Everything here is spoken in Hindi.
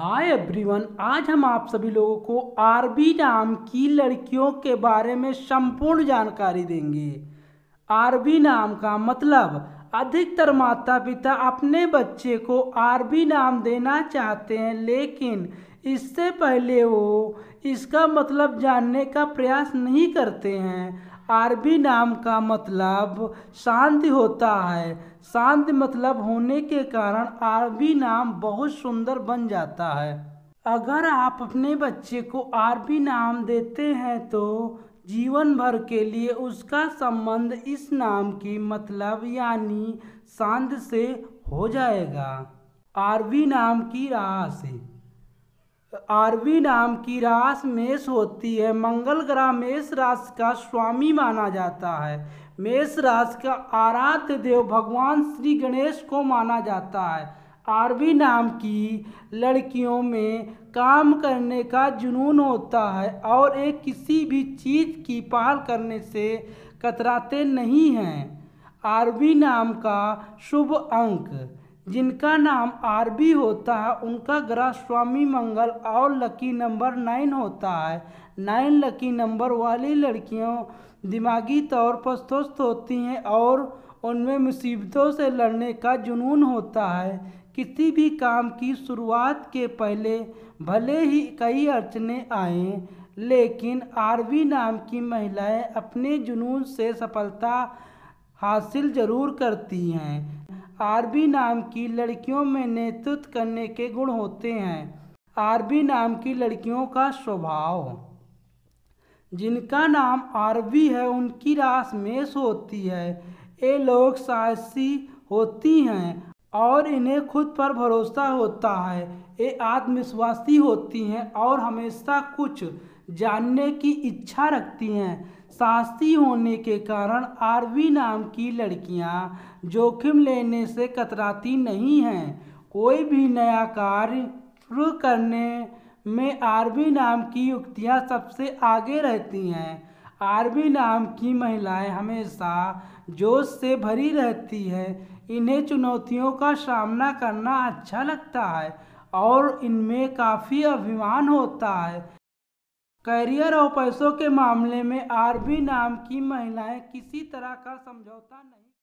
हाय एवरीवन आज हम आप सभी लोगों को आरबी नाम की लड़कियों के बारे में संपूर्ण जानकारी देंगे आरबी नाम का मतलब अधिकतर माता पिता अपने बच्चे को आरबी नाम देना चाहते हैं लेकिन इससे पहले वो इसका मतलब जानने का प्रयास नहीं करते हैं अरबी नाम का मतलब शांति होता है शांति मतलब होने के कारण अरबी नाम बहुत सुंदर बन जाता है अगर आप अपने बच्चे को अरबी नाम देते हैं तो जीवन भर के लिए उसका संबंध इस नाम की मतलब यानी शांत से हो जाएगा आरबी नाम की राह से आरवी नाम की रास मेष होती है मंगल ग्रह मेष राशि का स्वामी माना जाता है मेष राशि का आराध्य देव भगवान श्री गणेश को माना जाता है आरवी नाम की लड़कियों में काम करने का जुनून होता है और एक किसी भी चीज़ की पहल करने से कतराते नहीं हैं आरवी नाम का शुभ अंक जिनका नाम आरबी होता है उनका ग्रह स्वामी मंगल और लकी नंबर नाइन होता है नाइन लकी नंबर वाली लड़कियों दिमागी तौर पर सुस्त होती हैं और उनमें मुसीबतों से लड़ने का जुनून होता है किसी भी काम की शुरुआत के पहले भले ही कई अड़चने आएँ लेकिन आरवी नाम की महिलाएं अपने जुनून से सफलता हासिल ज़रूर करती हैं आरबी नाम की लड़कियों में नेतृत्व करने के गुण होते हैं आरबी नाम की लड़कियों का स्वभाव जिनका नाम आरबी है उनकी रास मेष होती है ये लोग साहसी होती हैं और इन्हें खुद पर भरोसा होता है ये आत्मविश्वासी होती हैं और हमेशा कुछ जानने की इच्छा रखती हैं साहसी होने के कारण आरवी नाम की लड़कियां जोखिम लेने से कतराती नहीं हैं कोई भी नया कार्य शुरू करने में आरवी नाम की युक्तियां सबसे आगे रहती हैं आरवी नाम की महिलाएं हमेशा जोश से भरी रहती है इन्हें चुनौतियों का सामना करना अच्छा लगता है और इनमें काफ़ी अभिमान होता है करियर और पैसों के मामले में आरबी नाम की महिलाएं किसी तरह का समझौता नहीं